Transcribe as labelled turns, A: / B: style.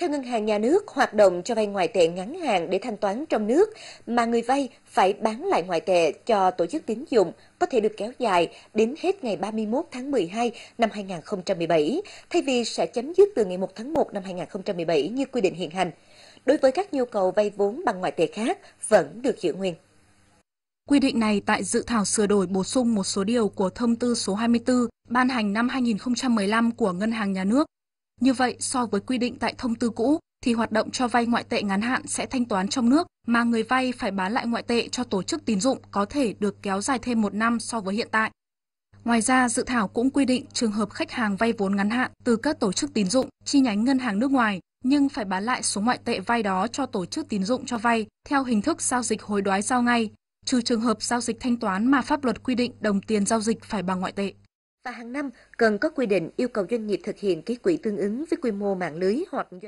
A: Theo ngân hàng nhà nước, hoạt động cho vay ngoại tệ ngắn hạn để thanh toán trong nước mà người vay phải bán lại ngoại tệ cho tổ chức tín dụng có thể được kéo dài đến hết ngày 31 tháng 12 năm 2017, thay vì sẽ chấm dứt từ ngày 1 tháng 1 năm 2017 như quy định hiện hành. Đối với các nhu cầu vay vốn bằng ngoại tệ khác vẫn được giữ nguyên.
B: Quy định này tại dự thảo sửa đổi bổ sung một số điều của Thông tư số 24 ban hành năm 2015 của Ngân hàng Nhà nước như vậy, so với quy định tại thông tư cũ, thì hoạt động cho vay ngoại tệ ngắn hạn sẽ thanh toán trong nước mà người vay phải bán lại ngoại tệ cho tổ chức tín dụng có thể được kéo dài thêm một năm so với hiện tại. Ngoài ra, dự thảo cũng quy định trường hợp khách hàng vay vốn ngắn hạn từ các tổ chức tín dụng, chi nhánh ngân hàng nước ngoài nhưng phải bán lại số ngoại tệ vay đó cho tổ chức tín dụng cho vay theo hình thức giao dịch hối đoái giao ngay, trừ trường hợp giao dịch thanh toán mà pháp luật quy định đồng tiền giao dịch phải bằng ngoại tệ.
A: Và hàng năm cần có quy định yêu cầu doanh nghiệp thực hiện ký quỹ tương ứng với quy mô mạng lưới hoặc doanh